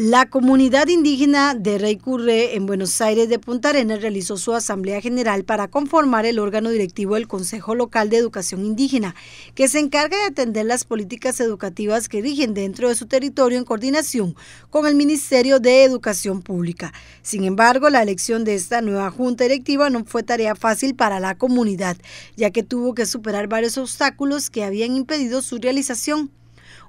La comunidad indígena de Rey Curré en Buenos Aires de Punta Arenas realizó su asamblea general para conformar el órgano directivo del Consejo Local de Educación Indígena, que se encarga de atender las políticas educativas que rigen dentro de su territorio en coordinación con el Ministerio de Educación Pública. Sin embargo, la elección de esta nueva junta directiva no fue tarea fácil para la comunidad, ya que tuvo que superar varios obstáculos que habían impedido su realización.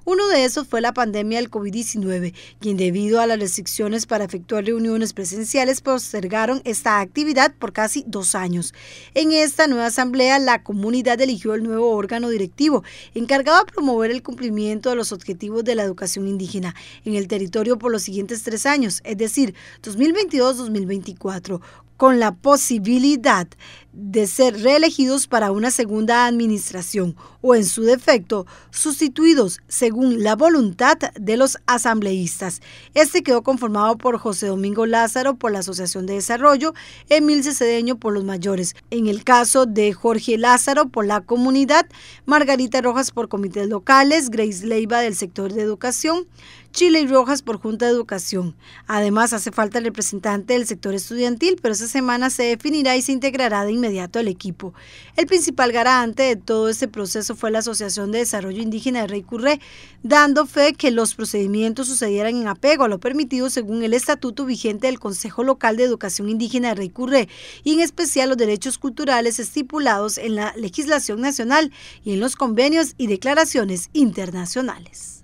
Uno de esos fue la pandemia del COVID-19, quien debido a las restricciones para efectuar reuniones presenciales postergaron esta actividad por casi dos años. En esta nueva asamblea, la comunidad eligió el nuevo órgano directivo, encargado de promover el cumplimiento de los objetivos de la educación indígena en el territorio por los siguientes tres años, es decir, 2022-2024 con la posibilidad de ser reelegidos para una segunda administración o, en su defecto, sustituidos según la voluntad de los asambleístas. Este quedó conformado por José Domingo Lázaro por la Asociación de Desarrollo, Emil Cedeño por los mayores, en el caso de Jorge Lázaro por la comunidad, Margarita Rojas por comités locales, Grace Leiva del sector de educación, Chile y Rojas por Junta de Educación. Además, hace falta el representante del sector estudiantil, pero esa semana se definirá y se integrará de inmediato al equipo. El principal garante de todo este proceso fue la Asociación de Desarrollo Indígena de Rey Curré, dando fe que los procedimientos sucedieran en apego a lo permitido según el estatuto vigente del Consejo Local de Educación Indígena de Rey Curré, y en especial los derechos culturales estipulados en la legislación nacional y en los convenios y declaraciones internacionales.